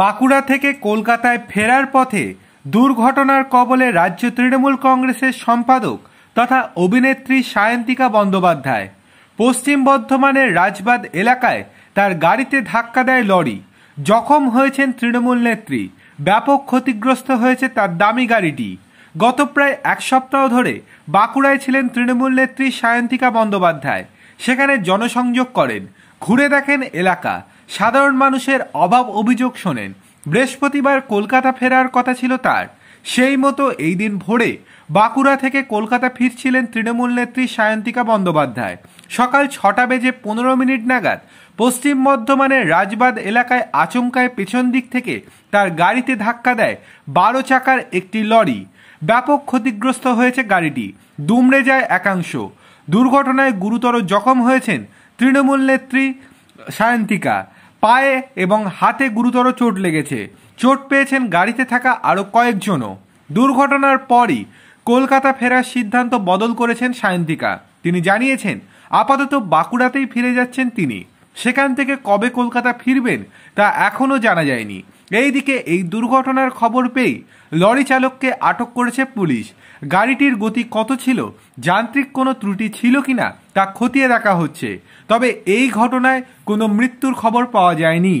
বাঁকুড়া থেকে কলকাতায় ফেরার পথে দুর্ঘটনার কবলে রাজ্য তৃণমূল কংগ্রেসের সম্পাদক তথা অভিনেত্রী সায়ন্তিকা বন্দ্যোপাধ্যায় পশ্চিম বর্ধমানের রাজবাদ এলাকায় তার গাড়িতে ধাক্কা দেয় লরি জখম হয়েছেন তৃণমূল নেত্রী ব্যাপক ক্ষতিগ্রস্ত হয়েছে তার দামি গাড়িটি গত প্রায় এক সপ্তাহ ধরে বাঁকুড়ায় ছিলেন তৃণমূল নেত্রী সায়ন্তিকা বন্দ্যোপাধ্যায় সেখানে জনসংযোগ করেন ঘুরে দেখেন এলাকা সাধারণ মানুষের অভাব অভিযোগ শোনেন বৃহস্পতিবার কলকাতা ফেরার কথা ছিল তার সেই মতো এই দিন ভোরে বাঁকুড়া থেকে কলকাতা ফিরছিলেন তৃণমূল নেত্রী সায়ন্তিকা বন্দ্যোপাধ্যায় সকাল ছটা বেজে পনেরো মিনিট নাগাদ পশ্চিম বর্ধমানের রাজবাদ এলাকায় আচমকায় পেছন দিক থেকে তার গাড়িতে ধাক্কা দেয় বারো চাকার একটি লরি ব্যাপক ক্ষতিগ্রস্ত হয়েছে গাড়িটি দুমড়ে যায় একাংশ দুর্ঘটনায় গুরুতর জখম হয়েছেন তৃণমূল নেত্রী সায়ন্তিকা পায়ে এবং হাতে গুরুতর চোট লেগেছে চোট পেয়েছেন গাড়িতে থাকা আরও কয়েকজনও দুর্ঘটনার পরই কলকাতা ফেরার সিদ্ধান্ত বদল করেছেন সায়ন্তিকা তিনি জানিয়েছেন আপাতত বাঁকুড়াতেই ফিরে যাচ্ছেন তিনি সেখান থেকে কবে কলকাতা ফিরবেন তা এখনও জানা যায়নি এইদিকে এই দুর্ঘটনার খবর পেয়ে লরি চালককে আটক করেছে পুলিশ গাড়িটির গতি কত ছিল যান্ত্রিক কোনো ত্রুটি ছিল কিনা তা খতিয়ে দেখা হচ্ছে তবে এই ঘটনায় কোনো মৃত্যুর খবর পাওয়া যায়নি